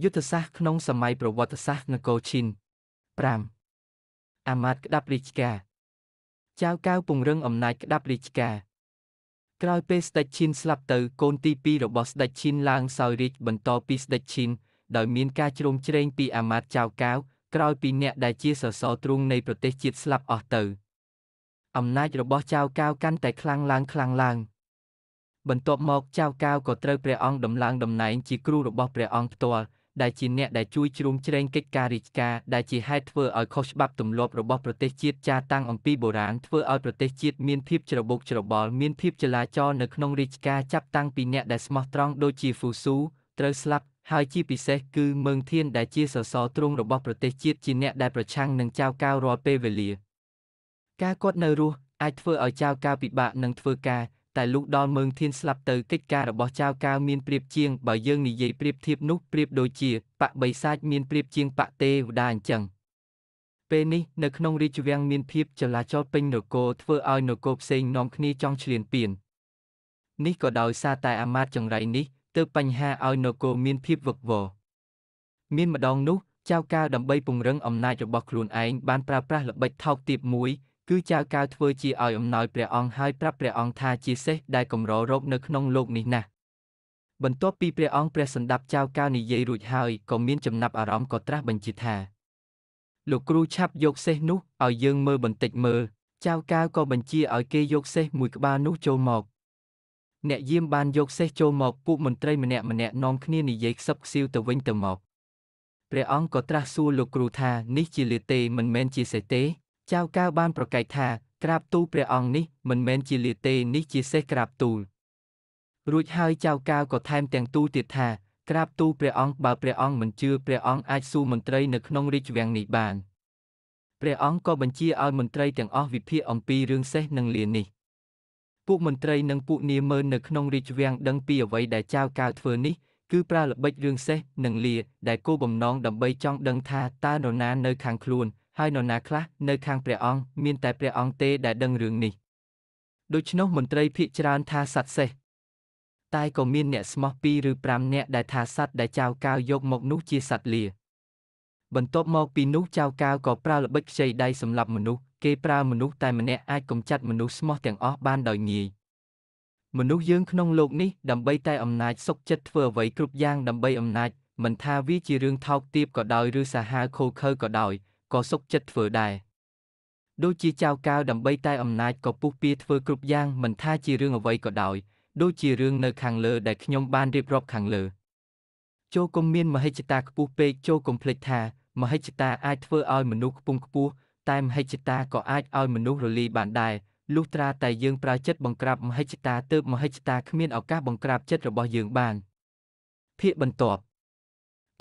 យុទ្ធសាស្ត្រក្នុងសម័យប្រវត្តិសាស្ត្រនគរឈិន5អាមាត្យក្តាប់រាជការចៅកៅពង្រឹងអំណាចក្តាប់រាជការ ក្រោយពេលស្ដេចឈិនស្លាប់ទៅកូនទី2របស់ស្ដេចឈិនឡើងសោយរាជបន្តពីស្ដេចឈិនដោយមានការជ្រោមជ្រែងពីអាមាត្យចៅកៅក្រោយពីអ្នកដែលជាសសរទ្រូងនៃប្រទេសជាតិស្លាប់អស់ទៅអំណាចរបស់ចៅកៅកាន់តែខ្លាំងឡើងខ្លាំងឡើងបន្ទាប់មកចៅកៅក៏ត្រូវព្រះអង្គដំឡើងតំណែងជាគ្រូរបស់ព្រះអង្គផ្ទាល់ដែលជាអ្នកដែលជួយជ្រោមជ្រែងកិច្ចការរាជការដែលជាហេតុធ្វើឲ្យខុសច្បាប់ទម្លាប់របស់ប្រទេសជាតិចាតាំងអំពីបុរាណធ្វើឲ្យប្រទេសជាតិមានភាពច្របូកច្របល់មានភាពចលាចលនៅក្នុងរាជការចាប់តាំងពីអ្នកដែលស្មោះត្រង់ដូចជាហ្វូស៊ូត្រូវស្លាប់ហើយជាពិសេសគឺមឹងធានដែលជាសសរទ្រូងរបស់ប្រទេសជាតិជាអ្នកដែលប្រឆាំងនឹងចៅកៅរាល់ពេលវេលាការគាត់នៅរស់អាចធ្វើឲ្យចៅកៅពិបាកនឹងធ្វើការតែលុះដល់មើងធានស្លាប់ទៅកិច្ចការរបស់ចៅកាវមានប្រៀបជាងបើយើងនិយាយប្រៀបធៀបនោះប្រៀបដូចជាបកបិសាចមានប្រៀបជាងបកទេវតាអញ្ចឹងពេលនេះនៅក្នុងរាជវាំងមានភាពចលាចលពេញនគរធ្វើឲ្យនគរផ្សេងនាំគ្នាចង់ឈ្លានពាននេះក៏ដោយសារតែអាមាត្យចង្រៃនេះទើបបញ្ហាឲ្យនគរមានភាពវឹកវរមានម្ដងនោះចៅកាវដើម្បីពង្រឹងអំណាចរបស់ខ្លួនឯងបានប្រើប្រាស់ល្បិចថោកទាបមួយគឺចៅកៅធ្វើជាឲ្យអំណោយព្រះអង្គហើយប្រាប់ព្រះអង្គថាជាសេះដែលកម្ររោគនៅក្នុងលោកនេះណាស់បន្ទាប់ពីព្រះអង្គព្រះសន្តាប់ចៅកៅនិយាយរួចហើយក៏មានចំណាប់អារម្មណ៍ក៏ត្រាស់បញ្ជាថាលោកគ្រូឆាប់យក សេះនោះឲ្យយើងមើលបន្តិចមើលចៅកៅក៏បញ្ជាឲ្យគេយក សេះមួយក្បាលនោះចូលមក អ្នកយាមបានយកសេះចូលមកពួកមន្ត្រីម្នាក់ម្នាក់នាំគ្នានិយាយខ្សឹបខ្សៀវទៅវិញទៅមក ព្រះអង្គក៏ត្រាស់សួរលោកគ្រូថានេះជាលិទេមិនមែនជាសេះទេចៅកាវបានប្រកែកថាក្រាបទូលព្រះអង្គនេះមិនមែនជាលាទេនេះជាសេះក្រាបទូលរួចហើយចៅកាវក៏ថែមទាំងទូលទៀតថាក្រាបទូលព្រះអង្គបើព្រះអង្គមិនជឿព្រះអង្គអាចសួរមន្ត្រីនៅក្នុងរាជវាំងនេះបានព្រះអង្គក៏បញ្ជាឲ្យមន្ត្រីទាំងអស់វិភាគអំពីរឿងសេះនិងលានេះពួកមន្ត្រីនិងពួកនាមើលនៅក្នុងរាជវាំងដឹងពីអ្វីដែលចៅកាវធ្វើនេះគឺប្រើល្បិចរឿងសេះនិងលាដែលគោបំណងដើម្បីចង់ដឹងថាតើនរណានៅខាងខ្លួនហើយនរណាខ្លះនៅខាងព្រះអង្គមានតែព្រះអង្គទេដែលដឹងរឿងនេះ ដូច្នោះមន្ត្រីភាកច្រើនថាសត្វសេះតែក៏មានអ្នកស្មោះ2ឬ5នាក់ដែលថាសត្វដែលចៅកាវយកមកនោះជាសត្វលា បន្ទាប់មកពីនោះចៅកាវក៏ប្រើល្បិចខ្ចីដៃសម្លាប់មនុស្សគេប្រើមនុស្សតែម្នាក់អាចកំចាត់មនុស្សស្មោះទាំងអស់បានដោយងាយមនុស្សយើងក្នុងលោកនេះដើម្បីតែអំណាចសុខចិត្តធ្វើអ្វីគ្រប់យ៉ាង ដើម្បីអំណាចមិនថាវាជារឿងថោកទាបក៏ដោយឬសាហាវខូខើក៏ដោយក៏សុខចិត្តធ្វើដែរដូចជាចៅកាវដើម្បីតែអំណាចក៏ពុះពៀធ្វើគ្រប់យ៉ាងមិនថាជារឿងអ្វីក៏ដោយដូចជារឿងនៅខាងលើដែលខ្ញុំបានរៀបរាប់ខាងលើចូលកុំមានមហិច្ឆតាខ្ពស់ពេកចូលកុំភ្លេចថាមហិច្ឆតាអាចធ្វើឲ្យមនុស្សខ្ពង់ខ្ពស់តែមហិច្ឆតាក៏អាចឲ្យមនុស្សរលី បានដែរលុះត្រាតែយើងប្រើចិត្តបង្ក្រាបមហិច្ឆតាទើបមហិច្ឆតាគ្មានឱកាសបង្ក្រាបចិត្តរបស់យើងបានភាកបន្ទាប់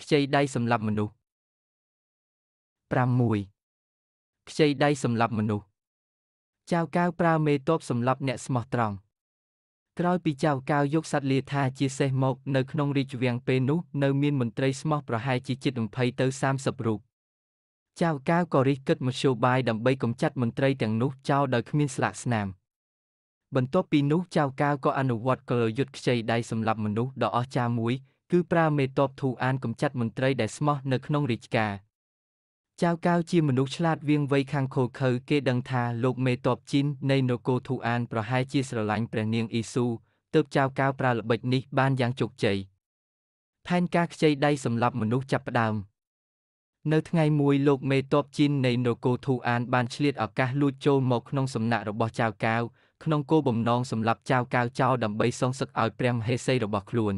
ខ្ចីដៃសម្លាប់មនុស្ស6ខ្ចីដៃសម្លាប់មនុស្សចៅកាវប្រើមេតបសម្លាប់អ្នកស្មោះត្រង់ក្រោយពីចៅកាវយកសត្វលាថាជាសេះមក នៅក្នុងរាជវាំងពេលនោះនៅមានមន្ត្រីស្មោះប្រហែលជាជិត20ទៅ30រូបចៅកាវក៏រិះគិតមធ្យោបាយដើម្បីកម្ចាត់មន្ត្រីទាំងនោះចោលដោយគ្មានស្លាកស្នាមបន្ទាប់ពីនោះចៅកាវក៏អនុវត្តកលយុទ្ធខ្ចីដៃសម្លាប់មនុស្សដ៏អស្ចារ្យមួយគឺប្រើ មេតបធូអានកម្ចាត់មន្ត្រីដែលស្មោះនៅក្នុងរាជការ។ចៅកាវជាមនុស្សឆ្លាតវៀងវៃខាងខូខើគេដឹងថាលោកមេតបជីននៃនគរធូអានប្រហែលជាស្រឡាញ់ព្រះនាងអ៊ីស៊ូទើបចៅកាវប្រើល្បិចនេះបានយ៉ាងជោគជ័យផែនការខ្ចីដៃសម្លាប់មនុស្សចាប់ផ្ដើមនៅថ្ងៃមួយលោកមេតបជីននៃនគរធូអានបានឆ្លៀតឱកាសលួចចូលមកក្នុងសំណាក់របស់ចៅកាវក្នុងគោលបំណងសម្លាប់ចៅកាវចោលដើម្បីសងសឹកឲ្យព្រះមហេសីរបស់ខ្លួន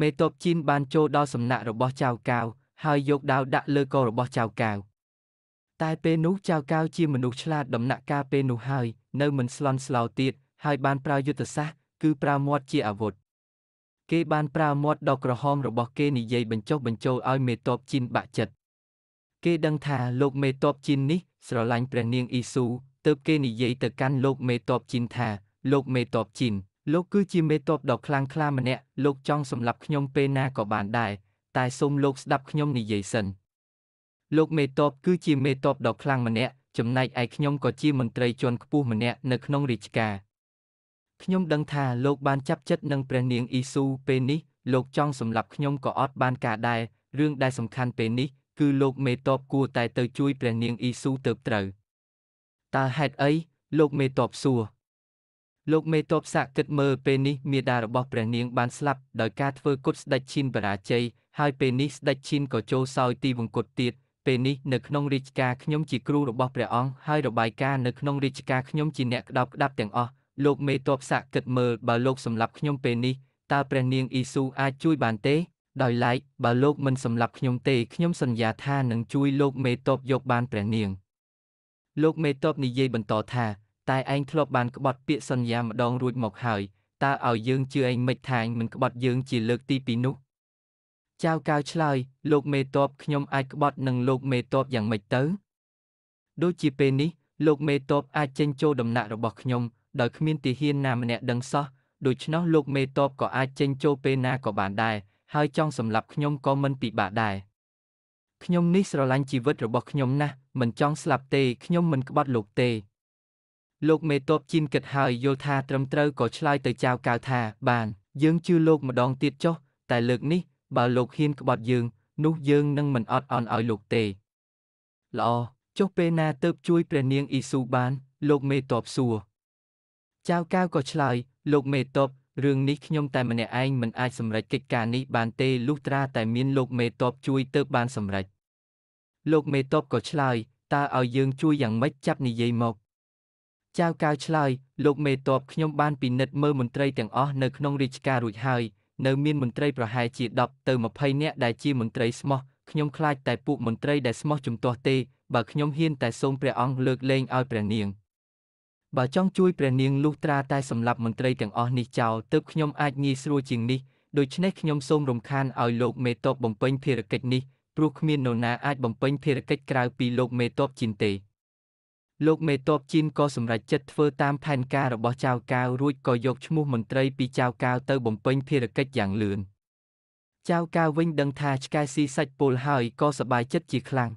មេតបជីនបានចូលដល់សំណាក់របស់ចៅកាវហើយយកដាវដាក់លើករបស់ចៅកាវតែពេលនោះចៅកាវជាមនុស្សឆ្លាតដំណាក់កាលពេលនោះហើយនៅមិនស្លន់ស្លោទៀតហើយបានប្រើយុទ្ធសាស្ត្រគឺប្រើមាត់ជាអាវុធគេបានប្រើមាត់ដ៏ក្រហមរបស់គេនិយាយបញ្ចុះបញ្ចូលឲ្យមេតបជីនបាក់ចិត្តគេដឹងថាលោកមេតបជីននេះស្រឡាញ់ព្រះនាងអ៊ីស៊ូទើបគេនិយាយទៅកាន់លោកមេតបជីនថាលោកមេតបជីនលោកគឺជាមេតបដ៏ខ្លាំងក្លាម្នាក់លោកចង់សម្លាប់ខ្ញុំពេលណាក៏បានដែរតែសូមលោកស្ដាប់ខ្ញុំនិយាយសិនលោក មេតបគឺជាមេតបដ៏ខ្លាំងម្នាក់ចំណែកឯខ្ញុំក៏ជាមន្ត្រីជាន់ខ្ពស់ម្នាក់នៅក្នុងរាជការខ្ញុំដឹងថាលោកបានចាប់ចិត្តនឹងព្រះនាងអ៊ីស៊ូពេលនេះលោកចង់សម្លាប់ខ្ញុំក៏អត់ បានការដែររឿងដែលសំខាន់ពេលនេះគឺលោក មេតបគួរតែ ទៅជួយព្រះនាងអ៊ីស៊ូទៅត្រូវតើហេតុអីលោកមេតបសួរលោកមេតបសាក់គិតមើលពេលនេះមេដារបស់ព្រះនាងបានស្លាប់ដោយការធ្វើគុតស្ដេចឈិនបរាជ័យហើយពេលនេះស្ដេចឈិនក៏ចូលសោយទីវង្គតទៀតពេលនេះនៅក្នុងរាជការខ្ញុំជាគ្រូរបស់ព្រះអង្គហើយរបាយការណ៍នៅក្នុងរាជការខ្ញុំជាអ្នកក្តោបក្តាប់ទាំងអស់លោកមេតបសាក់គិតមើលបើលោកសម្លាប់ខ្ញុំពេលនេះតើព្រះនាងអ៊ីស៊ូអាចជួយបានទេដោយឡែកបើលោកមិនសម្លាប់ខ្ញុំទេខ្ញុំសន្យាថានឹងជួយលោក មេតបយកបានព្រះនាងលោកមេតបនិយាយបន្តថាតែឯងធ្លាប់បានក្បត់ពាក្យសន្យាម្ដងរួចមកហើយតើឲ្យយើងជឿឯងមិនថាឯងមិនក្បត់យើងជាលើកទី2នោះចៅកៅឆ្លើយលោកមេតបខ្ញុំអាចក្បត់នឹងលោក មេតបយ៉ាងម៉េចទៅដូចជាពេលនេះលោកមេតបអាចចេញចូលដំណាក់របស់ខ្ញុំដោយគ្មានទីហ៊ានណាម្នាក់ដឹងសោះដូច្នោះលោក មេតបក៏អាចចេញចូលពេលណាក៏បានដែរហើយចង់សម្លាប់ខ្ញុំក៏មិនពិបាកដែរខ្ញុំនេះស្រឡាញ់ជីវិត របស់ខ្ញុំណាស់មិនចង់ស្លាប់ទេខ្ញុំមិនក្បត់លោកទេ លោក មេតបជីនគិតហើយយល់ថាត្រឹមត្រូវក៏ឆ្លើយទៅចៅកៅថាបាន យើងជឿលោកម្ដងទៀតចុះតែលើកនេះបើលោកហ៊ានក្បត់យើងនោះយើងនឹងមិនអត់អន់ឲ្យលោកទេល្អចុះពេលណាទៅជួយព្រះនាងអ៊ីស៊ូបាន លោកមេតបសួរចៅកាវក៏ឆ្លើយលោកមេតបរឿងនេះខ្ញុំតែម្នាក់ឯងមិនអាចសម្រេចកិច្ចការនេះបានទេលុះត្រាតែមានលោកមេតបជួយទៅបានសម្រេចលោកមេតបក៏ឆ្លើយតើឲ្យយើងជួយយ៉ាងម៉េចចាប់និយាយមកចៅកាវឆ្លើយលោកមេតបខ្ញុំបានពិនិត្យមើលមន្ត្រីទាំងអស់នៅក្នុងរាជការរួចហើយនៅមានមន្ត្រីប្រហែលជា10ទៅ20នាក់ដែលជាមន្ត្រីស្មោះខ្ញុំខ្លាចតែពួកមន្ត្រីដែលស្មោះជំទាស់ទេបើខ្ញុំហ៊ានតែសូមព្រះអង្គលើកលែងឲ្យព្រះនាងបើចង់ជួយព្រះនាងលុះត្រាតែសម្លាប់មន្ត្រីទាំងអស់នេះចោលទើបខ្ញុំអាចងាយស្រួលជាងនេះដូច្នេះខ្ញុំសូមរំខានឲ្យលោកមេតបបំពេញ ភារកិច្ចនេះព្រោះគ្មាននរណាអាចបំពេញភារកិច្ចក្រៅពីលោកមេតបជីនទេ។លោកមេតបជីនក៏សម្រេចចិត្តធ្វើតាមផែនការរបស់ចៅកាវរួចក៏យកឈ្មោះមន្ត្រីពីចៅកាវទៅបំពេញភារកិច្ចយ៉ាងលឿនចៅកាវវិញដឹងថាឆ្កែស៊ីសាច់ពុលហើយក៏សប្បាយចិត្តជាខ្លាំង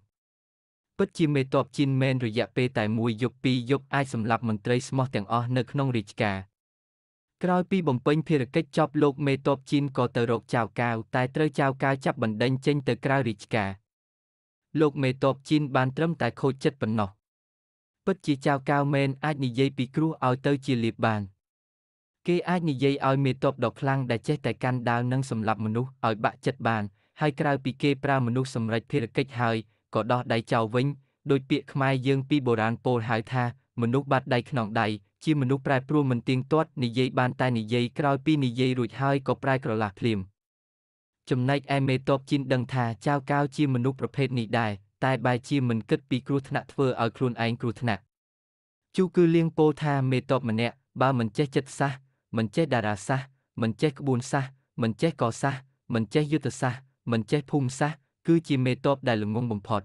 ពិតជាមេតបជីនមែនរយៈពេលតែមួយយប់ពីរយប់អាចសម្លាប់មន្ត្រីស្មោះទាំងអស់នៅក្នុងរាជការក្រោយពីបំពេញភារកិច្ចចប់លោកមេតបជីនក៏ទៅរកចៅកាវតែត្រូវចៅកាវចាប់បណ្ដេញចេញទៅក្រៅរាជការលោកមេតបជីនបានត្រឹមតែខូចចិត្តប៉ុណ្ណោះពិតជាចៅកាវមែនអាចនិយាយពីគ្រោះឲ្យទៅជាលៀបបាន គេអាចនិយាយឲ្យមេតបដ៏ខ្លាំងដែលចេះតែកាន់ដាវនិងសម្លាប់មនុស្សឲ្យបាក់ចិត្តបានហើយក្រៅពីគេប្រើមនុស្សសម្រេចភារកិច្ចហើយក៏ដោះដៃចៅវិញដោយពាក្យខ្មែរយើងពីបុរាណពោលហៅថាមនុស្សបាត់ដៃក្នុងដៃជាមនុស្សប្រែប្រួលមិនទៀងទាត់និយាយបានតែនិយាយក្រោយពីនិយាយរួចហើយក៏ប្រែក្រឡាស់ភ្លាមចំណែកឯមេតបជីនដឹងថាចៅកាវជាមនុស្សប្រភេទនេះដែរតែបែរជាមិនគិតពីគ្រោះថ្នាក់ធ្វើឲ្យខ្លួនឯងគ្រោះថ្នាក់ ជូគឺលៀងពោលថាមេតបម្នាក់បើមិនចេះចិត្តសាសមិនចេះតារាសាសមិនចេះក្បួនសាសមិនចេះកសាសមិនចេះយុទ្ធសាសមិនចេះភូមិសាសគឺជាមេតបដែលល្ងងបំផុត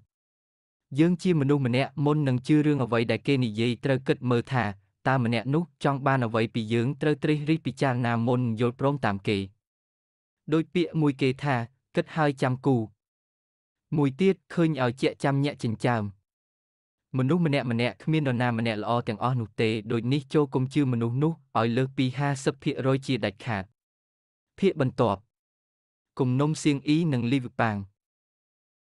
យើងជាមនុស្សម្នាក់មុននឹងជឿរឿងអ្វីដែលគេនិយាយត្រូវគិតមើលថាតើម្នាក់នោះ ចង់បានអ្វីពីយើងត្រូវត្រិះរិះពិចារណាមុនយល់ព្រមតាមគេដោយពាក្យមួយគេថាគិតហើយចាំគូមួយទៀតឃើញឲ្យជាចាំញាក់ចិញ្ចើមមនុស្សម្នាក់ម្នាក់គ្មាននរណាម្នាក់ល្អទាំងអស់នោះទេ ដូចនេះចូលគុំជឿមនុស្សនោះឲ្យលើសពី50%ជាដាច់ខាត ភាកបន្ទាប់គំនុំសៀងអ៊ីនិងលីវប៉ាង